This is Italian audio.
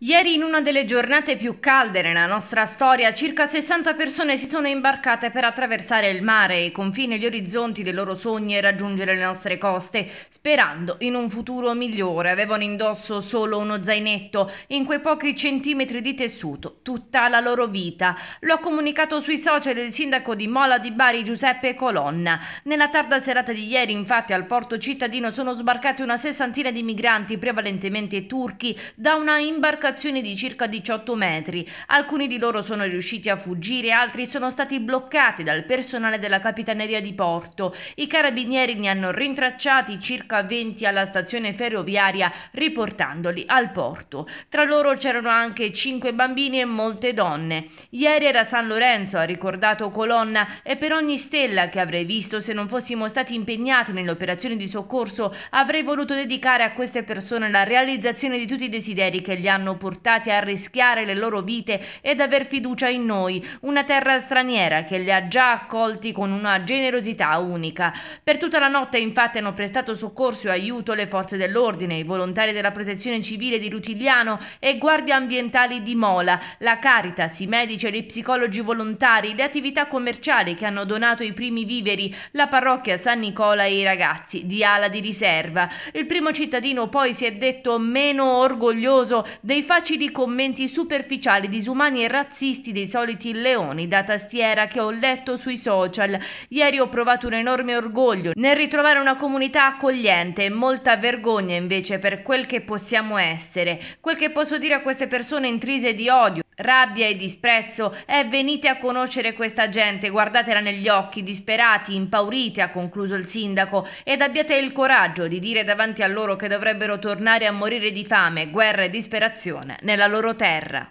Ieri in una delle giornate più calde nella nostra storia circa 60 persone si sono imbarcate per attraversare il mare, i confini e gli orizzonti dei loro sogni e raggiungere le nostre coste, sperando in un futuro migliore. Avevano indosso solo uno zainetto in quei pochi centimetri di tessuto tutta la loro vita. Lo ha comunicato sui social il sindaco di Mola di Bari Giuseppe Colonna. Nella tarda serata di ieri infatti al porto cittadino sono sbarcati una sessantina di migranti prevalentemente turchi da una imbarcazione imbarcazioni di circa 18 metri. Alcuni di loro sono riusciti a fuggire, altri sono stati bloccati dal personale della Capitaneria di Porto. I carabinieri ne hanno rintracciati circa 20 alla stazione ferroviaria, riportandoli al porto. Tra loro c'erano anche 5 bambini e molte donne. Ieri era San Lorenzo, ha ricordato Colonna, e per ogni stella che avrei visto se non fossimo stati impegnati nelle operazioni di soccorso avrei voluto dedicare a queste persone la realizzazione di tutti i desideri che gli hanno portati a rischiare le loro vite ed aver fiducia in noi, una terra straniera che li ha già accolti con una generosità unica. Per tutta la notte infatti hanno prestato soccorso e aiuto le forze dell'ordine, i volontari della protezione civile di Rutigliano e guardie ambientali di Mola, la Caritas, i medici e gli psicologi volontari, le attività commerciali che hanno donato i primi viveri, la parrocchia San Nicola e i ragazzi di ala di riserva. Il primo cittadino poi si è detto meno orgoglioso dei facili commenti superficiali, disumani e razzisti dei soliti leoni da tastiera che ho letto sui social. Ieri ho provato un enorme orgoglio nel ritrovare una comunità accogliente e molta vergogna invece per quel che possiamo essere, quel che posso dire a queste persone intrise di odio, Rabbia e disprezzo, e eh, venite a conoscere questa gente, guardatela negli occhi, disperati, impauriti, ha concluso il sindaco, ed abbiate il coraggio di dire davanti a loro che dovrebbero tornare a morire di fame, guerra e disperazione nella loro terra.